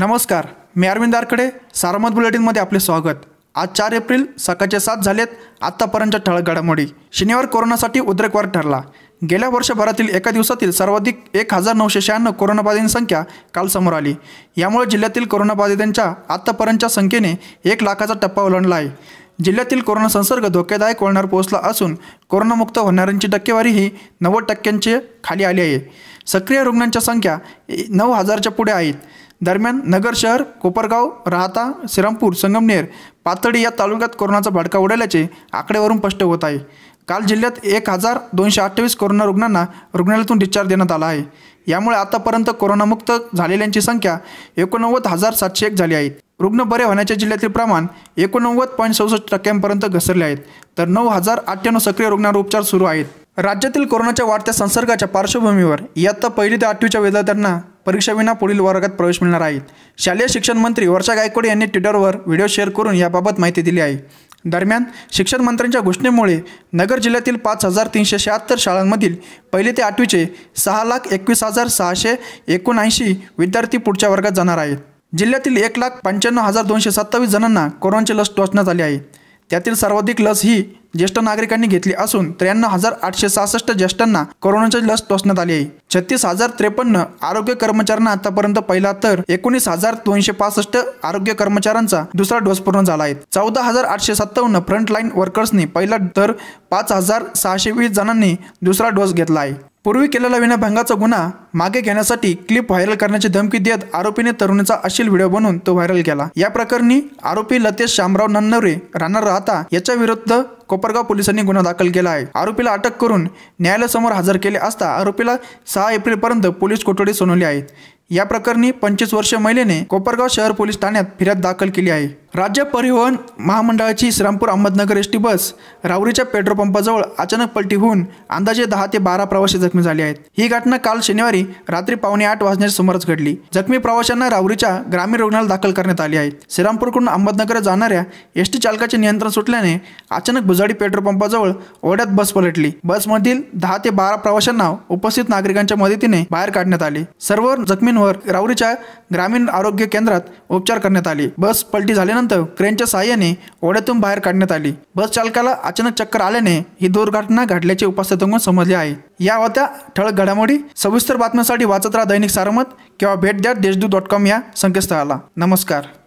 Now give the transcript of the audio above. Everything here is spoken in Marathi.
नमस्कार मी अरविंद आरकडे सारमत बुलेटिनमध्ये आपले स्वागत आज चार एप्रिल सकाळचे सात झालेत आत्तापर्यंतच्या ठळक घडामोडी शनिवार कोरोनासाठी उद्रेकवार ठरला गेल्या वर्षभरातील एका दिवसातील सर्वाधिक एक हजार नऊशे शहाण्णव कोरोनाबाधितांची संख्या काल समोर आली यामुळे जिल्ह्यातील कोरोनाबाधितांच्या आत्तापर्यंतच्या संख्येने एक लाखाचा टप्पा ओलांडला आहे जिल्ह्यातील कोरोना संसर्ग धोकेदायक वळणार पोहोचला असून कोरोनामुक्त होणाऱ्यांची टक्केवारी ही नव्वद टक्क्यांचे खाली आली आहे सक्रिय रुग्णांच्या संख्या नऊ हजारच्या पुढे आहेत दरम्यान नगर शहर कोपरगाव राहता श्रीरामपूर संगमनेर पातळी या तालुक्यात कोरोनाचा भडका उडाल्याचे आकडेवरून स्पष्ट होत आहे काल जिल्ह्यात एक हजार दोनशे अठ्ठावीस कोरोना रुग्णांना रुग्णालयातून डिस्चार्ज देण्यात आला आहे यामुळे आतापर्यंत कोरोनामुक्त झालेल्यांची संख्या एकोणनव्वद हजार सातशे एक झाली आहे रुग्ण बरे होण्याच्या जिल्ह्यातील प्रमाण एकोणनव्वद पॉईंट चौसष्ट टक्क्यांपर्यंत घसरले आहेत तर नऊ हजार अठ्ठ्याण्णव सक्रिय रुग्णांवर उपचार सुरू आहेत राज्यातील कोरोनाच्या वाढत्या संसर्गाच्या पार्श्वभूमीवर इयत्ता पहिली ते आठवीच्या विद्यार्थ्यांना परीक्षाविना पुढील वर्गात प्रवेश मिळणार आहेत शालेय शिक्षण मंत्री वर्षा गायकवाड यांनी ट्विटरवर व्हिडिओ शेअर करून याबाबत माहिती दिली आहे दरम्यान शिक्षण मंत्र्यांच्या घोषणेमुळे नगर जिल्ह्यातील पाच हजार तीनशे शहात्तर शाळांमधील पहिले ते आठवीचे सहा लाख एकवीस हजार सहाशे एकोणऐंशी विद्यार्थी पुढच्या वर्गात जाणार आहेत जिल्ह्यातील एक लाख पंच्याण्णव हजार दोनशे सत्तावीस जणांना कोरोनाची लस टोचण्यात आली आहे त्यातील सर्वाधिक लस ही ज्येष्ठ नागरिकांनी घेतली असून त्र्याण्णव हजार आठशे सहासष्ट ज्येष्ठांना कोरोनाची लस टोचण्यात आली आहे छत्तीस हजार त्रेपन्न आरोग्य कर्मचाऱ्यांना आतापर्यंत पहिला तर एकोणीस हजार दोनशे पासष्ट आरोग्य कर्मचाऱ्यांचा दुसरा डोस पूर्ण झाला आहे चौदा हजार आठशे सत्तावन्न फ्रंटलाईन वर्कर्सनी पहिला तर पाच हजार सहाशे वीस जणांनी दुसरा डोस घेतला आहे पूर्वी केलेला विनाभंगाचा गुन्हा मागे घेण्यासाठी क्लिप व्हायरल करण्याची धमकी देत आरोपीने तरुणीचा अशील व्हिडिओ बनवून तो व्हायरल केला या प्रकरणी आरोपी लतेश शामराव नन्नवरे राहणार राहता याच्या विरुद्ध कोपरगाव पोलिसांनी गुन्हा दाखल केला आहे आरोपीला अटक करून न्यायालयासमोर हजर केले असता आरोपीला सहा एप्रिलपर्यंत पोलीस कोठडी सुनावली आहेत या प्रकरणी पंचवीस वर्षीय महिलेने कोपरगाव शहर पोलीस ठाण्यात फिर्याद दाखल केली आहे राज्य परिवहन महामंडळाची Shrirampur Ahmednagar S T bus रावरीच्या पेट्रोल पंपाजवळ अचानक पलटी होऊन अंदाजे दहा ते बारा प्रवासी जखमी झाले आहेत ही घटना काल शनिवारी रात्री पावणे आठ वाजण्याच्या सुमारास घडली जखमी प्रवाशांना रावरीच्या ग्रामीण रुग्णालयात दाखल करण्यात आले आहेत श्रीरामपूरकडून अहमदनगर जाणाऱ्या एस टी चालकाचे नियंत्रण सुटल्याने अचानक बुजाडी पेट्रोल पंपाजवळ ओढ्यात बस पलटली बसमधील दहा ते बारा प्रवाशांना उपस्थित नागरिकांच्या मदतीने बाहेर काढण्यात आले सर्व जखमींवर रावरीच्या ग्रामीण आरोग्य केंद्रात उपचार करण्यात आले बस पलटी झाल्यानंतर त्यानंतर क्रेनच्या साह्याने ओढ्यातून बाहेर काढण्यात आली बस चालकाला अचानक चक्कर आल्याने ही दुर्घटना घडल्याचे उपासतंगून समजले आहे या होत्या ठळक घडामोडी सविस्तर बातम्यांसाठी वाचत राहा दैनिक सारमत किंवा भेट द्या देशदूत डॉट कॉम या संकेतस्थळाला नमस्कार